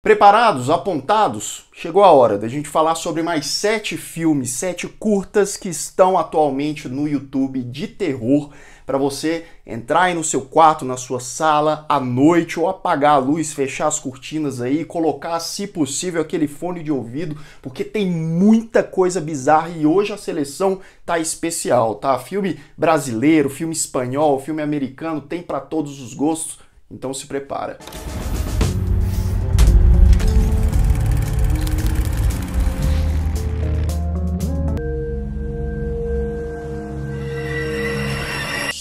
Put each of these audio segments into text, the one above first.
Preparados, apontados? Chegou a hora da gente falar sobre mais sete filmes, sete curtas que estão atualmente no YouTube de terror para você entrar aí no seu quarto, na sua sala à noite ou apagar a luz, fechar as cortinas aí, colocar, se possível, aquele fone de ouvido, porque tem muita coisa bizarra e hoje a seleção tá especial, tá? Filme brasileiro, filme espanhol, filme americano, tem para todos os gostos, então se prepara. Música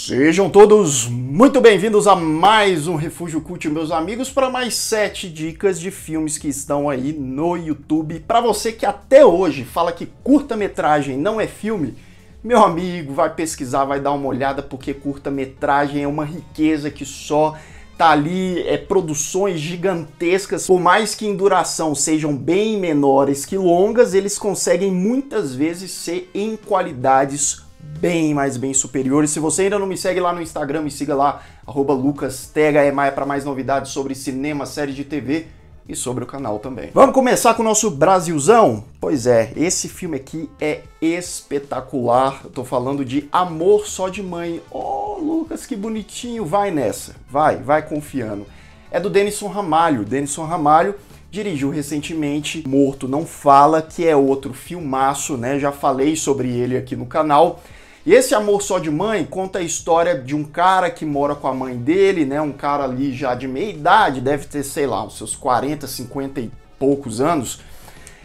Sejam todos muito bem-vindos a mais um Refúgio Cult, meus amigos, para mais sete dicas de filmes que estão aí no YouTube. Para você que até hoje fala que curta-metragem não é filme, meu amigo, vai pesquisar, vai dar uma olhada, porque curta-metragem é uma riqueza que só tá ali é, produções gigantescas, por mais que em duração sejam bem menores que longas, eles conseguem muitas vezes ser em qualidades bem, mas bem superior e Se você ainda não me segue lá no Instagram, me siga lá, lucastgaemaia é é para mais novidades sobre cinema, série de TV e sobre o canal também. Vamos começar com o nosso Brasilzão? Pois é, esse filme aqui é espetacular. Eu tô falando de Amor Só de Mãe. Oh, Lucas, que bonitinho. Vai nessa. Vai, vai confiando. É do Denison Ramalho. Denison Ramalho dirigiu recentemente Morto Não Fala, que é outro filmaço, né? Já falei sobre ele aqui no canal. E esse amor só de mãe conta a história de um cara que mora com a mãe dele, né? Um cara ali já de meia idade, deve ter, sei lá, uns seus 40, 50 e poucos anos.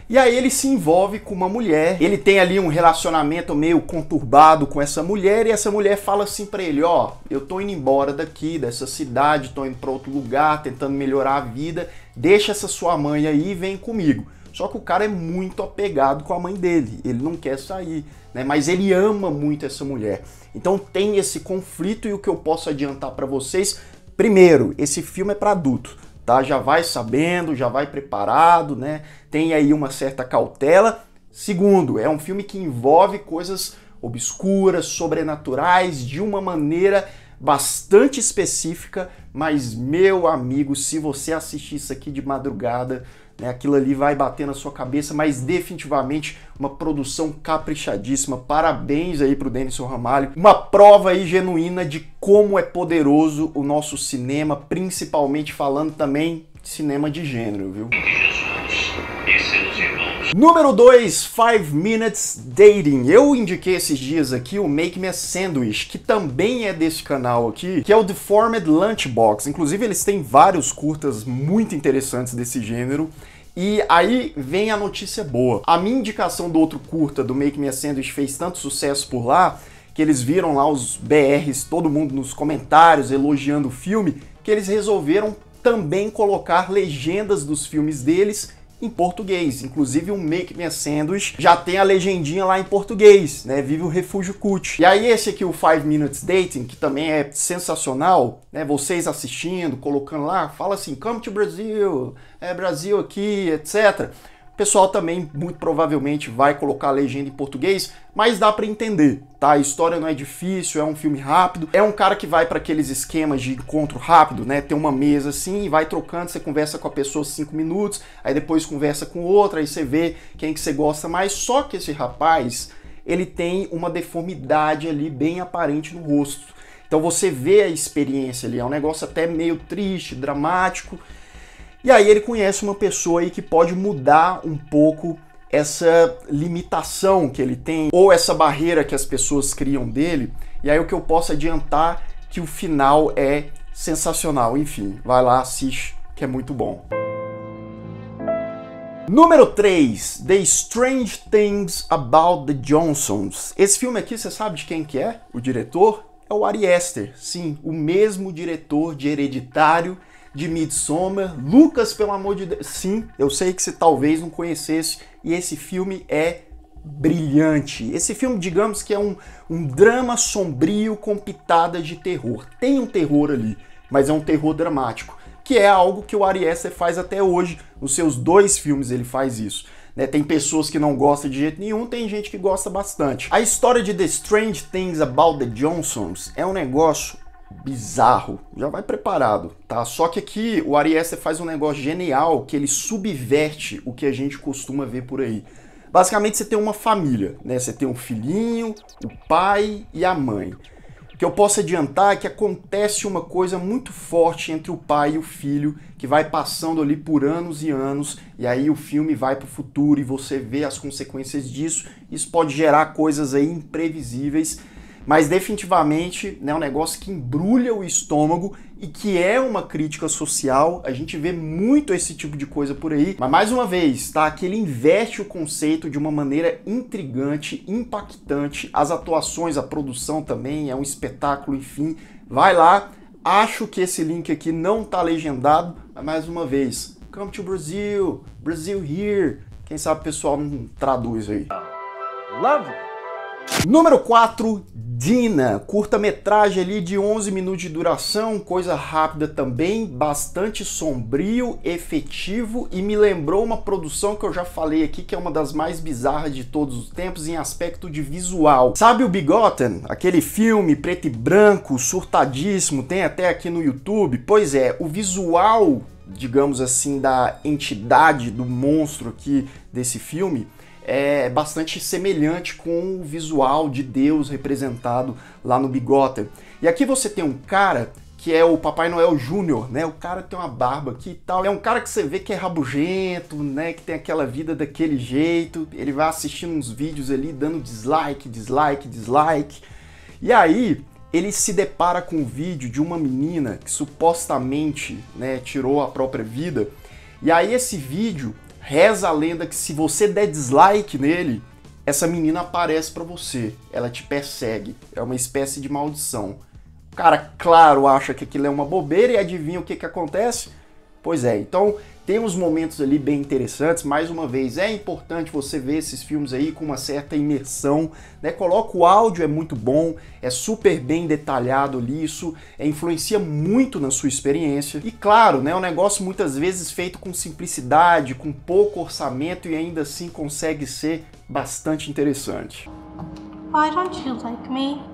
E aí ele se envolve com uma mulher. Ele tem ali um relacionamento meio conturbado com essa mulher e essa mulher fala assim para ele, ó, eu tô indo embora daqui, dessa cidade, tô indo para outro lugar, tentando melhorar a vida. Deixa essa sua mãe aí e vem comigo. Só que o cara é muito apegado com a mãe dele, ele não quer sair, né? Mas ele ama muito essa mulher. Então tem esse conflito e o que eu posso adiantar para vocês, primeiro, esse filme é para adulto, tá? Já vai sabendo, já vai preparado, né? Tem aí uma certa cautela. Segundo, é um filme que envolve coisas obscuras, sobrenaturais, de uma maneira bastante específica, mas meu amigo, se você assistir isso aqui de madrugada, né? Aquilo ali vai bater na sua cabeça, mas definitivamente uma produção caprichadíssima. Parabéns aí pro Denison Ramalho. Uma prova aí genuína de como é poderoso o nosso cinema, principalmente falando também de cinema de gênero, viu? Número 2, 5 Minutes Dating. Eu indiquei esses dias aqui o Make Me a Sandwich, que também é desse canal aqui, que é o Deformed Lunchbox. Inclusive, eles têm vários curtas muito interessantes desse gênero. E aí vem a notícia boa. A minha indicação do outro curta do Make Me a Sandwich fez tanto sucesso por lá que eles viram lá os BRs, todo mundo nos comentários elogiando o filme, que eles resolveram também colocar legendas dos filmes deles em português. Inclusive o Make Me a Sandwich já tem a legendinha lá em português, né? Vive o refúgio cult. E aí esse aqui, o Five Minutes Dating, que também é sensacional, né? Vocês assistindo, colocando lá, fala assim, come to Brasil, é Brasil aqui, etc pessoal também muito provavelmente vai colocar a legenda em português, mas dá para entender, tá? A história não é difícil, é um filme rápido, é um cara que vai para aqueles esquemas de encontro rápido, né? Tem uma mesa assim e vai trocando, você conversa com a pessoa cinco minutos, aí depois conversa com outra, aí você vê quem que você gosta mais. Só que esse rapaz, ele tem uma deformidade ali bem aparente no rosto. Então você vê a experiência ali, é um negócio até meio triste, dramático e aí ele conhece uma pessoa aí que pode mudar um pouco essa limitação que ele tem ou essa barreira que as pessoas criam dele. E aí o que eu posso adiantar que o final é sensacional. Enfim, vai lá, assiste, que é muito bom. Número 3, The Strange Things About the Johnsons. Esse filme aqui, você sabe de quem que é? O diretor? É o Ari Aster. Sim, o mesmo diretor de Hereditário de Midsommar. Lucas, pelo amor de Deus. Sim, eu sei que você talvez não conhecesse, e esse filme é brilhante. Esse filme, digamos que é um, um drama sombrio com pitadas de terror. Tem um terror ali, mas é um terror dramático, que é algo que o Ari Aster faz até hoje. Nos seus dois filmes ele faz isso. Né, tem pessoas que não gostam de jeito nenhum, tem gente que gosta bastante. A história de The Strange Things About the Johnsons é um negócio bizarro, já vai preparado, tá? Só que aqui o Ari Aster faz um negócio genial que ele subverte o que a gente costuma ver por aí. Basicamente você tem uma família, né? Você tem um filhinho, o pai e a mãe. O que eu posso adiantar é que acontece uma coisa muito forte entre o pai e o filho, que vai passando ali por anos e anos, e aí o filme vai para o futuro e você vê as consequências disso. Isso pode gerar coisas aí imprevisíveis mas definitivamente né, é né, um negócio que embrulha o estômago e que é uma crítica social. A gente vê muito esse tipo de coisa por aí. Mas mais uma vez, tá? Que ele inverte o conceito de uma maneira intrigante, impactante. As atuações, a produção também é um espetáculo, enfim. Vai lá. Acho que esse link aqui não tá legendado, mas mais uma vez, come to Brazil, Brazil here. Quem sabe o pessoal não traduz aí. Love. Número 4, Dina, curta-metragem ali de 11 minutos de duração, coisa rápida também, bastante sombrio, efetivo e me lembrou uma produção que eu já falei aqui que é uma das mais bizarras de todos os tempos em aspecto de visual. Sabe o Bigotten? Aquele filme preto e branco, surtadíssimo, tem até aqui no YouTube. Pois é, o visual, digamos assim, da entidade, do monstro aqui desse filme é bastante semelhante com o visual de Deus representado lá no Bigota. E aqui você tem um cara que é o Papai Noel Júnior, né? O cara tem uma barba aqui e tal. É um cara que você vê que é rabugento, né? Que tem aquela vida daquele jeito. Ele vai assistindo uns vídeos ali, dando dislike, dislike, dislike. E aí ele se depara com um vídeo de uma menina que supostamente né, tirou a própria vida. E aí esse vídeo Reza a lenda que se você der dislike nele, essa menina aparece para você, ela te persegue, é uma espécie de maldição. O cara, claro, acha que aquilo é uma bobeira e adivinha o que, que acontece? Pois é, então tem uns momentos ali bem interessantes. Mais uma vez, é importante você ver esses filmes aí com uma certa imersão, né? Coloca o áudio, é muito bom, é super bem detalhado nisso, é, influencia muito na sua experiência. E claro, né, é um negócio muitas vezes feito com simplicidade, com pouco orçamento e ainda assim consegue ser bastante interessante.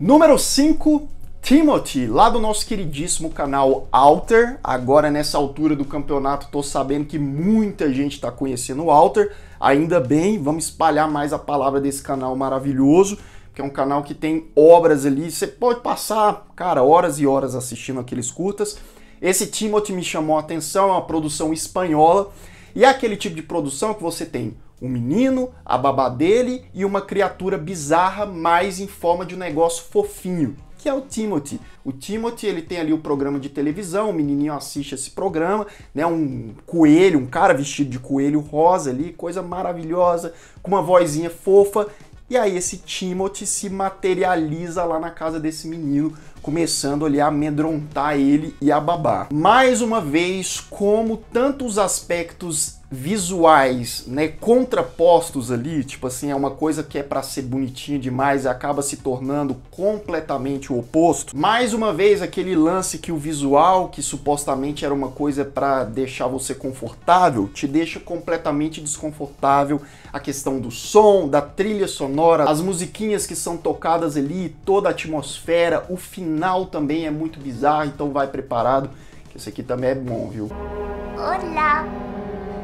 Número 5, Timothy, lá do nosso queridíssimo canal Alter. Agora, nessa altura do campeonato, tô sabendo que muita gente está conhecendo o Alter. Ainda bem, vamos espalhar mais a palavra desse canal maravilhoso, que é um canal que tem obras ali. Você pode passar, cara, horas e horas assistindo aqueles curtas. Esse Timothy me chamou a atenção, é uma produção espanhola. E é aquele tipo de produção que você tem um menino, a babá dele e uma criatura bizarra, mas em forma de um negócio fofinho que é o Timothy. O Timothy, ele tem ali o programa de televisão, o menininho assiste esse programa, né, um coelho, um cara vestido de coelho rosa ali, coisa maravilhosa, com uma vozinha fofa, e aí esse Timothy se materializa lá na casa desse menino começando ali a amedrontar ele e a babar. Mais uma vez, como tantos aspectos visuais, né, contrapostos ali, tipo assim, é uma coisa que é para ser bonitinha demais e acaba se tornando completamente o oposto. Mais uma vez aquele lance que o visual, que supostamente era uma coisa para deixar você confortável, te deixa completamente desconfortável. A questão do som, da trilha sonora, as musiquinhas que são tocadas ali, toda a atmosfera, o final final também é muito bizarro, então vai preparado, que esse aqui também é bom, viu? Olá!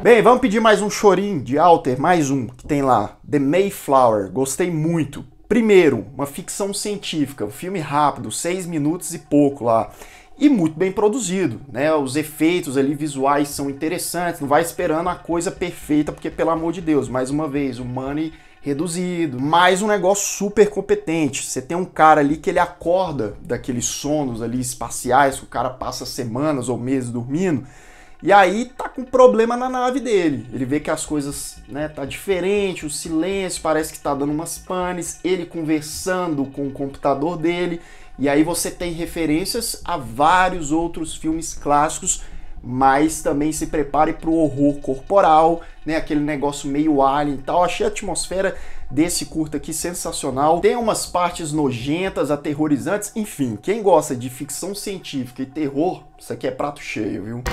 Bem, vamos pedir mais um chorinho de Alter, mais um que tem lá, The Mayflower, gostei muito. Primeiro, uma ficção científica, um filme rápido, seis minutos e pouco lá e muito bem produzido, né? Os efeitos ali visuais são interessantes, não vai esperando a coisa perfeita, porque pelo amor de Deus, mais uma vez, o Money reduzido, mas um negócio super competente. Você tem um cara ali que ele acorda daqueles sonos ali espaciais, que o cara passa semanas ou meses dormindo, e aí tá com problema na nave dele. Ele vê que as coisas, né, tá diferente, o silêncio parece que tá dando umas panes, ele conversando com o computador dele, e aí você tem referências a vários outros filmes clássicos mas também se prepare para o horror corporal, né? Aquele negócio meio alien e tal. Achei a atmosfera desse curta aqui sensacional. Tem umas partes nojentas, aterrorizantes, enfim. Quem gosta de ficção científica e terror, isso aqui é prato cheio, viu?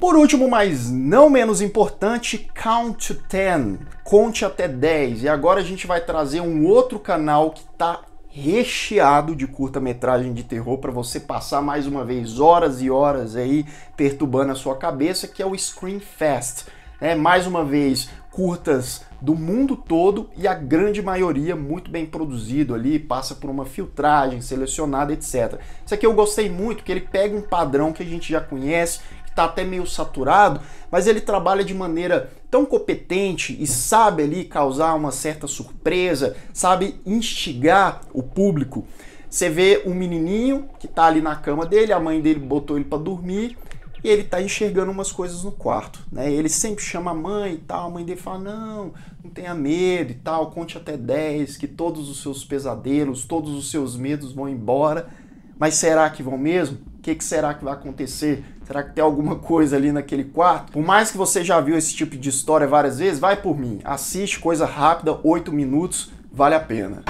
Por último, mas não menos importante, Count to 10, conte até 10. E agora a gente vai trazer um outro canal que tá recheado de curta-metragem de terror para você passar mais uma vez horas e horas aí perturbando a sua cabeça, que é o Screen Fest. É, mais uma vez, curtas do mundo todo e a grande maioria muito bem produzido ali, passa por uma filtragem selecionada, etc. Isso aqui eu gostei muito, que ele pega um padrão que a gente já conhece, tá até meio saturado, mas ele trabalha de maneira tão competente e sabe ali causar uma certa surpresa, sabe instigar o público. Você vê um menininho que tá ali na cama dele, a mãe dele botou ele para dormir e ele tá enxergando umas coisas no quarto, né? Ele sempre chama a mãe e tal, a mãe dele fala: "Não, não tenha medo" e tal, conte até 10 que todos os seus pesadelos, todos os seus medos vão embora. Mas será que vão mesmo? O que, que será que vai acontecer? Será que tem alguma coisa ali naquele quarto? Por mais que você já viu esse tipo de história várias vezes, vai por mim. Assiste coisa rápida, 8 minutos, vale a pena.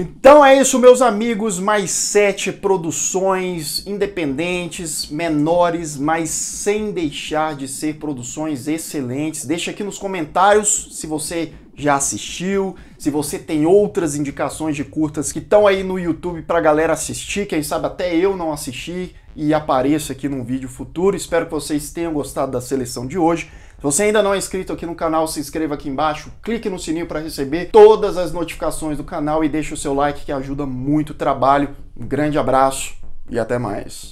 Então é isso, meus amigos. Mais sete produções independentes, menores, mas sem deixar de ser produções excelentes. Deixa aqui nos comentários se você já assistiu, se você tem outras indicações de curtas que estão aí no YouTube para a galera assistir, quem sabe até eu não assisti e apareça aqui num vídeo futuro. Espero que vocês tenham gostado da seleção de hoje. Se você ainda não é inscrito aqui no canal, se inscreva aqui embaixo, clique no sininho para receber todas as notificações do canal e deixe o seu like que ajuda muito o trabalho. Um grande abraço e até mais.